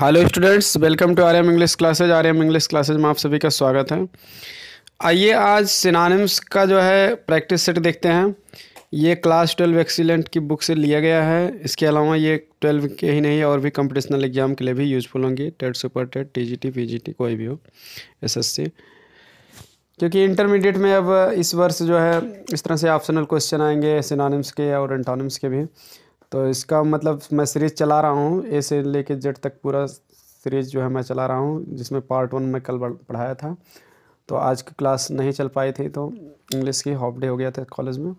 hello students welcome to R M English classes R M English classes में आप सभी का स्वागत है आइए आज सिनानिम्स का जो है प्रैक्टिस सेट देखते हैं ये क्लास ट्वेल्व एक्सीलेंट की बुक से लिया गया है इसके अलावा ये ट्वेल्व के ही नहीं और भी कंपटीशनल एग्जाम के लिए भी यूज़फुल होंगी TET super TET G T कोई भी हो एस एस सी क्योंकि इंटरमीडिएट में अब इस वर्ष जो है इस तरह से ऑप्शनल क्वेश्चन आएंगे सिनानिम्स के और एंटोनिम्स के भी तो इसका मतलब मैं सीरीज़ चला रहा हूँ ए से लेके जेड तक पूरा सीरीज़ जो है मैं चला रहा हूँ जिसमें पार्ट वन में कल पढ़ाया था तो आज की क्लास नहीं चल पाई थी तो इंग्लिश की हॉफ डे हो गया था कॉलेज में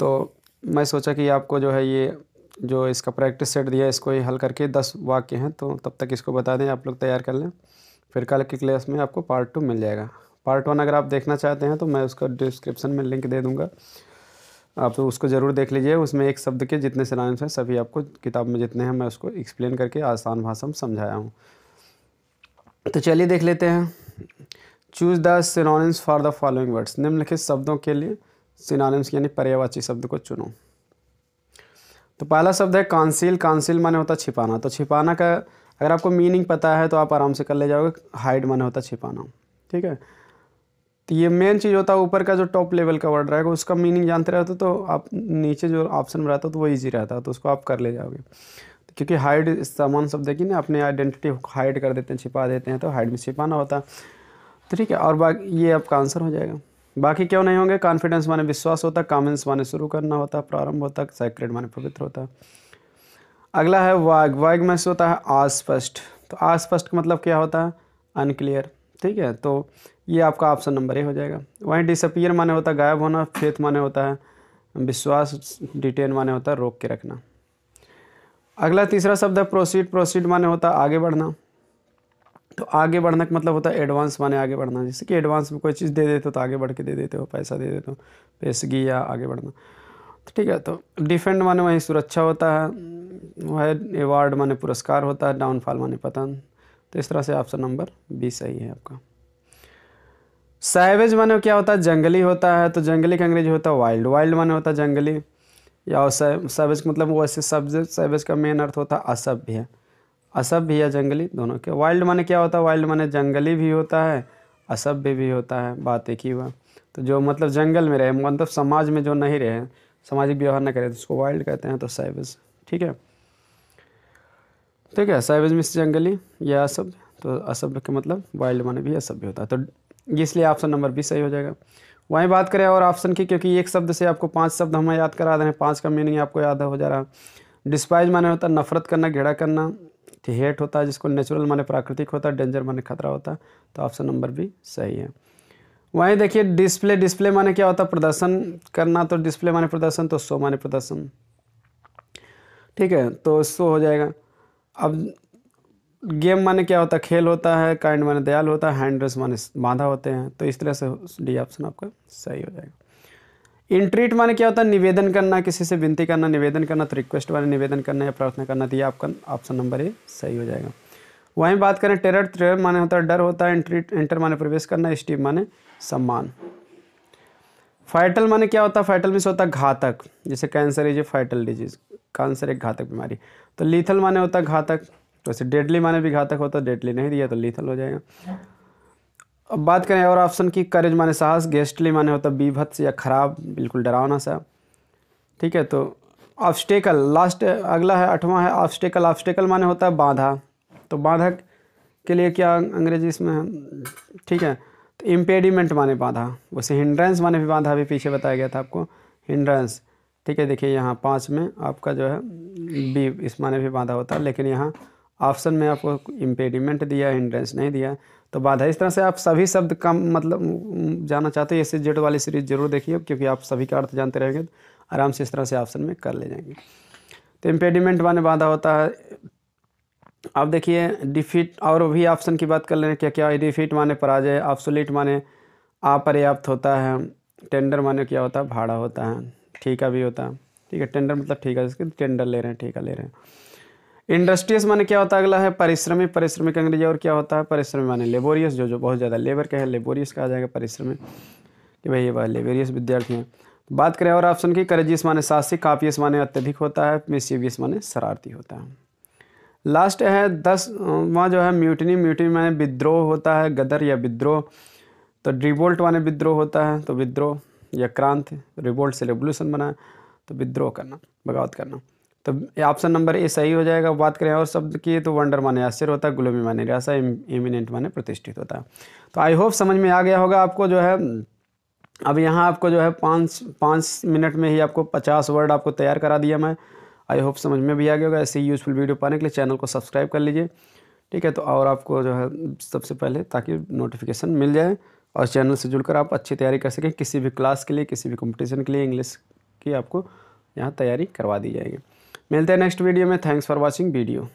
तो मैं सोचा कि आपको जो है ये जो इसका प्रैक्टिस सेट दिया इसको ये हल करके दस वाक्य हैं तो तब तक इसको बता दें आप लोग तैयार कर लें फिर कल की क्लास में आपको पार्ट टू मिल जाएगा पार्ट वन अगर आप देखना चाहते हैं तो मैं उसका डिस्क्रिप्शन में लिंक दे दूँगा आप तो उसको ज़रूर देख लीजिए उसमें एक शब्द के जितने सिनोनिम्स हैं सभी आपको किताब में जितने हैं मैं उसको एक्सप्लेन करके आसान भाषा में समझाया हूँ तो चलिए देख लेते हैं choose the synonyms for the following words निम्नलिखित शब्दों के लिए सिनोनिम्स यानी पर्यावाची शब्द को चुनो तो पहला शब्द है कांसिल कांसिल माने होता छिपाना तो छिपाना का अगर आपको मीनिंग पता है तो आप आराम से कर ले जाओगे हाइड माने होता छिपाना ठीक है तो ये मेन चीज़ होता है ऊपर का जो टॉप लेवल का वर्ड रहेगा उसका मीनिंग जानते रहते तो आप नीचे जो ऑप्शन में रहता तो वो ईजी रहता तो उसको आप कर ले जाओगे क्योंकि हाइड सामान सब देखिए ना अपने आइडेंटिटी हाइड कर देते हैं छिपा देते हैं तो हाइड में छिपाना होता तो ठीक है और बाकी ये आपका आंसर हो जाएगा बाकी क्यों नहीं होंगे कॉन्फिडेंस माने विश्वास होता कॉमेंस माने शुरू करना होता प्रारंभ होता सेक्रेट माने पवित्र होता अगला है वाग वाग में से होता है आस्पष्ट तो आस्पष्ट का मतलब क्या होता है अनक्लियर ठीक है तो ये आपका ऑप्शन नंबर ए हो जाएगा वहीं डिसअपियर माने होता है गायब होना फेथ माने होता है विश्वास डिटेन माने होता है रोक के रखना अगला तीसरा शब्द है प्रोसीड प्रोसीड माने होता है आगे बढ़ना तो आगे बढ़ने का मतलब होता है एडवांस माने आगे बढ़ना जैसे कि एडवांस में कोई चीज़ दे देते हो तो आगे बढ़ के दे देते हो पैसा दे देते हो पेशगी या आगे बढ़ना तो ठीक है तो डिफेंड माने वहीं सुरक्षा होता है वह अवार्ड माने पुरस्कार होता है डाउनफॉल माने पतन तो इस तरह से ऑप्शन नंबर बी सही है आपका सैवेज माने क्या होता है जंगली होता है तो जंगली का अंग्रेजी होता है वाइल्ड वाइल्ड माने होता है जंगली या सैवेज मतलब वैसे सब्ज सैवेज का मेन अर्थ होता है असभ्य असभ्य या जंगली दोनों के वाइल्ड माने क्या होता है वाइल्ड माने जंगली भी होता है असभ्य भी होता है बात एक ही हुआ तो जो मतलब जंगल में रहे मतलब समाज में जो नहीं रहे सामाजिक व्यवहार न करें तो उसको वाइल्ड कहते हैं तो सैवेज ठीक है ठीक है साइबज मिस जंगली यह असभ्य तो असभ्य का मतलब वाइल्ड माने भी असभ्य होता है तो इसलिए ऑप्शन नंबर बी सही हो जाएगा वहीं बात करें और ऑप्शन की क्योंकि एक शब्द से आपको पांच शब्द हमें याद करा रहे हैं पाँच का मीनिंग आपको याद हो जा रहा डिस्पाइज माने होता है नफरत करना घेड़ा करना हेट होता है जिसको नेचुरल माने प्राकृतिक होता है डेंजर माने खतरा होता है तो ऑप्शन नंबर भी सही है वहीं देखिए डिस्प्ले डिस्प्ले माने क्या होता है प्रदर्शन करना तो डिस्प्ले माने प्रदर्शन तो सो माने प्रदर्शन ठीक है तो सो हो जाएगा अब गेम माने क्या होता है खेल होता है काइंड माने दयाल होता है हैंड्रेस माने बांधा होते हैं तो इस तरह से डी ऑप्शन आपका सही हो जाएगा इंट्रीट माने क्या होता है निवेदन करना किसी से विनती करना निवेदन करना तो रिक्वेस्ट माने निवेदन करना या प्रार्थना करना तो ये आपका ऑप्शन नंबर ए सही हो जाएगा वहीं बात करें टेरर ट्रेर माने होता है डर होता है इंट्रीट इंटर माने प्रवेश करना स्टीव माने सम्मान फाइटल माने क्या होता है फाइटल मीन्स होता है घातक जैसे cancer is a fatal disease cancer एक घातक बीमारी तो लीथल माने होता घातक वैसे तो डेडली माने भी घातक होता डेडली नहीं दिया तो लीथल हो जाएगा अब बात करें और ऑप्शन की करेज माने साहस गेस्टली माने होता बीभत्स या खराब बिल्कुल डरावना सा ठीक है तो ऑब्स्टेकल लास्ट अगला है आठवां है ऑब्स्टेकल ऑब्स्टेकल माने होता है बाधा तो बाधा के लिए क्या अंग्रेजी इसमें ठीक है तो इम्पेडिमेंट माने बाधा वैसे हिंड्रेंस माने भी बाधा अभी पीछे बताया गया था आपको हिंड्रेंस ठीक है देखिए यहाँ पाँच में आपका जो है बी इस माने भी बाधा होता है लेकिन यहाँ ऑप्शन में आपको इम्पेडिमेंट दिया इंट्रेंस नहीं दिया तो बाधा इस तरह से आप सभी शब्द का मतलब जाना चाहते हो ऐसे जेड वाली सीरीज जरूर देखिए क्योंकि आप सभी का अर्थ जानते रहेंगे तो आराम से इस तरह से ऑप्शन में कर ले जाएंगे तो इम्पेडिमेंट माने बाधा होता है आप देखिए डिफीट और भी ऑप्शन की बात कर लें क्या क्या डिफीट माने पराजय ऑप्सोलिट माने अपर्याप्त होता है टेंडर माने क्या होता है भाड़ा होता है ठीका भी होता है ठीक है टेंडर मतलब ठीक जिसके टेंडर ले रहे हैं ठीका ले रहे हैं इंडस्ट्रियस माने क्या होता है अगला है परिश्रमी परिश्रमिक अंग्रेजी और क्या होता है परिश्रमी माने लेबोरियस जो जो बहुत ज़्यादा लेबर का है लेबोरियस कहा जाएगा परिश्रमी कि भाई ये बात लेबोरियस विद्यार्थी हैं तो बात करें और ऑप्शन की करजियस माने साहसिक काफियस माने अत्यधिक होता है मिसिवियस माने शरारती होता है लास्ट है दस वहाँ जो है म्यूटनी म्यूटनी माने विद्रोह होता है गदर या विद्रोह तो ड्रीबोल्ट माने विद्रोह होता है तो विद्रोह या क्रांति रिवोल्ट से रेवोल्यूशन बनाए तो विद्रोह करना बगावत करना तो ऑप्शन नंबर ए सही हो जाएगा बात करें और शब्द की तो वंडर माने आश्चर्य होता है ग्लोमी माने निराशा इमिनेंट माने प्रतिष्ठित होता है तो आई होप समझ में आ गया होगा आपको जो है अब यहाँ आपको जो है पाँच पाँच मिनट में ही आपको पचास वर्ड आपको तैयार करा दिया मैं आई होप समझ में भी आ गया होगा ऐसे ही यूज़फुल वीडियो पाने के लिए चैनल को सब्सक्राइब कर लीजिए ठीक है तो और आपको जो है सबसे पहले ताकि नोटिफिकेशन मिल जाए और इस चैनल से जुड़कर आप अच्छी तैयारी कर सकें किसी भी क्लास के लिए किसी भी कंपटीशन के लिए इंग्लिश की आपको यहाँ तैयारी करवा दी जाएगी मिलते हैं नेक्स्ट वीडियो में थैंक्स फॉर वॉचिंग वीडियो